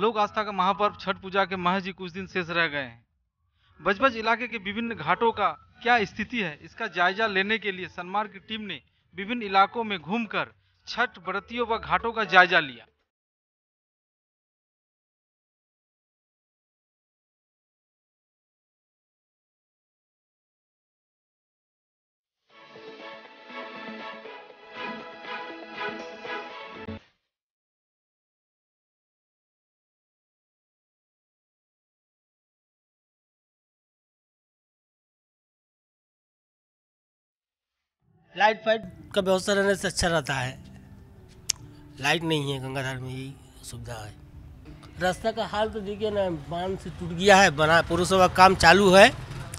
लोक आस्था का महापर्व छठ पूजा के महज ही कुछ दिन शेष रह गए हैं बजबज इलाके के विभिन्न घाटों का क्या स्थिति है इसका जायजा लेने के लिए सनमार्ग की टीम ने विभिन्न इलाकों में घूमकर छठ व्रतियों व घाटों का जायजा लिया लाइट फाइट का व्यवस्था रहने से अच्छा रहता है लाइट नहीं है गंगाधार में यही सुविधा है रास्ता का हाल तो देखिए ना बांध से टूट गया है बना पुरुषों का काम चालू है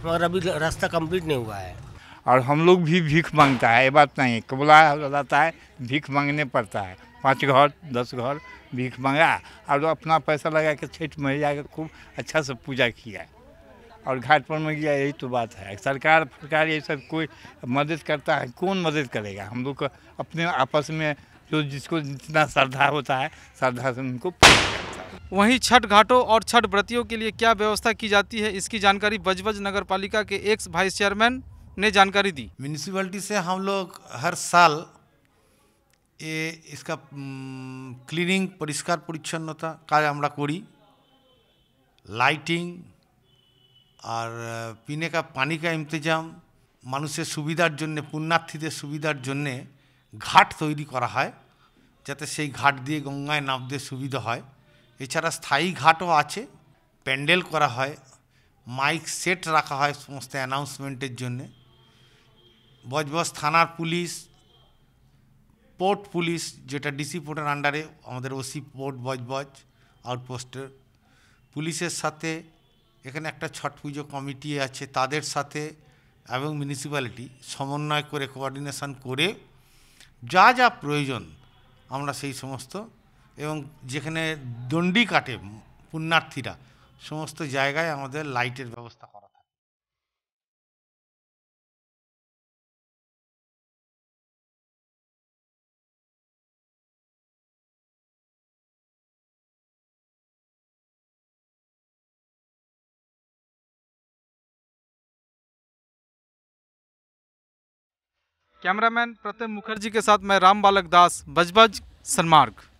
मगर अभी रास्ता कंप्लीट नहीं हुआ है और हम लोग भी भीख मांगता है ये बात तो नहीं कबला रहता है भीख मांगने पड़ता है पाँच घर दस घर भीख मांगा और अपना पैसा लगा के छठ मैया का खूब अच्छा से पूजा किया और घाट पर में गया यही तो बात है सरकार सरकार ये सब कोई मदद करता है कौन मदद करेगा हम लोग अपने आपस में जो जिसको जितना श्रद्धा होता है श्रद्धा से उनको वहीं छठ घाटों और छठ व्रतियों के लिए क्या व्यवस्था की जाती है इसकी जानकारी बजबज नगर पालिका के एक्स वाइस चेयरमैन ने जानकारी दी म्यूनिसपैलिटी से हम लोग हर साल ये इसका क्लीनिंग परिष्कार परिच्छन्नता कार्य हमारा करी लाइटिंग আর পিনে পানিকা পানি কা ইন্তজাম মানুষের সুবিধার জন্যে পুণ্যার্থীদের সুবিধার জন্যে ঘাট তৈরি করা হয় যাতে সেই ঘাট দিয়ে গঙ্গায় নামতে সুবিধা হয় এছাড়া স্থায়ী ঘাটও আছে প্যান্ডেল করা হয় মাইক সেট রাখা হয় সমস্ত অ্যানাউন্সমেন্টের জন্যে বজবজ থানার পুলিশ পোর্ট পুলিশ যেটা ডিসি পোর্টের আন্ডারে আমাদের ওসি পোর্ট বজবজ আউটপোস্টের পুলিশের সাথে এখানে একটা ছট পুজো কমিটি আছে তাদের সাথে এবং মিউনিসিপ্যালিটি সমন্বয় করে কোঅর্ডিনেশন করে যা যা প্রয়োজন আমরা সেই সমস্ত এবং যেখানে দণ্ডি কাটে পুণ্যার্থীরা সমস্ত জায়গায় আমাদের লাইটের ব্যবস্থা कैमरामैन प्रतिम मुखर्जी के साथ मैं राम बालक दास बजबज सनमार्ग